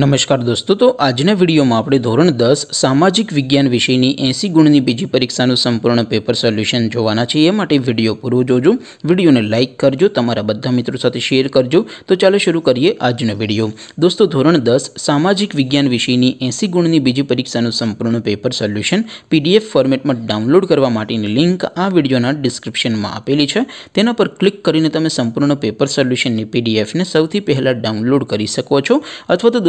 નમસ્કાર દોસ્તો તો આજના વિડીયોમાં આપણે ધોરણ દસ સામાજિક વિજ્ઞાન વિષયની એંસી ગુણની બીજી પરીક્ષાનું સંપૂર્ણ પેપર સોલ્યુશન જોવાના છે એ માટે વિડીયો પૂરો જોજો વિડીયોને લાઇક કરજો તમારા બધા મિત્રો સાથે શેર કરજો તો ચાલો શરૂ કરીએ આજનો વિડીયો દોસ્તો ધોરણ દસ સામાજિક વિજ્ઞાન વિષયની એંસી ગુણની બીજી પરીક્ષાનું સંપૂર્ણ પેપર સોલ્યુશન પીડીએફ ફોર્મેટમાં ડાઉનલોડ કરવા માટેની લિંક આ વિડીયોના ડિસ્ક્રિપ્શનમાં આપેલી છે તેના પર ક્લિક કરીને તમે સંપૂર્ણ પેપર સોલ્યુશનની પીડીએફને સૌથી પહેલાં ડાઉનલોડ કરી શકો છો અથવા તો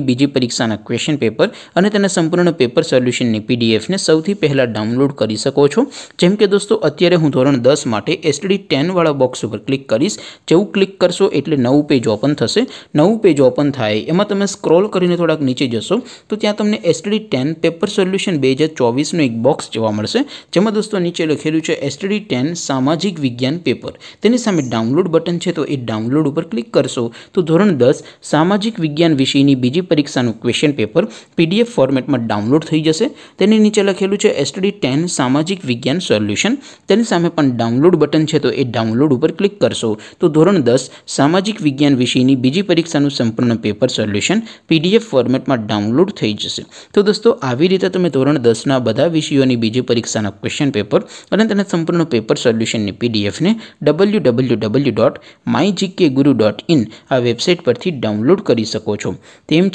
બીજી પરીક્ષાના ક્વેશ્ચન પેપર અને તેના સંપૂર્ણનો પેપર સોલ્યુશન ને પીડીએફ ને સૌથી પહેલા ડાઉનલોડ કરી શકો છો જેમ કે દોસ્તો અત્યારે હું ધોરણ 10 માટે STD 10 વાળો બોક્સ ઉપર ક્લિક કરીશ જેઉ ક્લિક કરશો એટલે નવ પેજ ઓપન થશે નવ પેજ ઓપન થાય એમાં તમે સ્ક્રોલ કરીને થોડક નીચે જશો તો ત્યાં તમને STD 10 પેપર સોલ્યુશન 2024 નો એક બોક્સ જોવા મળશે જેમ કે દોસ્તો નીચે લખેલું છે STD 10 સામાજિક વિજ્ઞાન પેપર તેની સામે ડાઉનલોડ બટન છે તો એ ડાઉનલોડ ઉપર ક્લિક કરશો તો ધોરણ 10 સામાજિક વિજ્ઞાન વિષયની બીજી परीक्षा નું ક્વેશ્ચન પેપર પીડીએફ ફોર્મેટમાં ડાઉનલોડ થઈ જશે તેની નીચે લખેલું છે STD 10 સામાજિક વિજ્ઞાન સોલ્યુશન તેની સામે પણ ડાઉનલોડ બટન છે તો એ ડાઉનલોડ ઉપર ક્લિક કરશો તો ધોરણ 10 સામાજિક વિજ્ઞાન વિષયની બીજી પરીક્ષાનું સંપૂર્ણ પેપર સોલ્યુશન પીડીએફ ફોર્મેટમાં ડાઉનલોડ થઈ જશે તો દોસ્તો આવી રીતે તમે ધોરણ 10 ના બધા વિષયોની બીજી પરીક્ષાના ક્વેશ્ચન પેપર અને તેના સંપૂર્ણ પેપર સોલ્યુશન ને પીડીએફ ને www.mygkguru.in આ વેબસાઈટ પરથી ડાઉનલોડ કરી શકો છો તેમ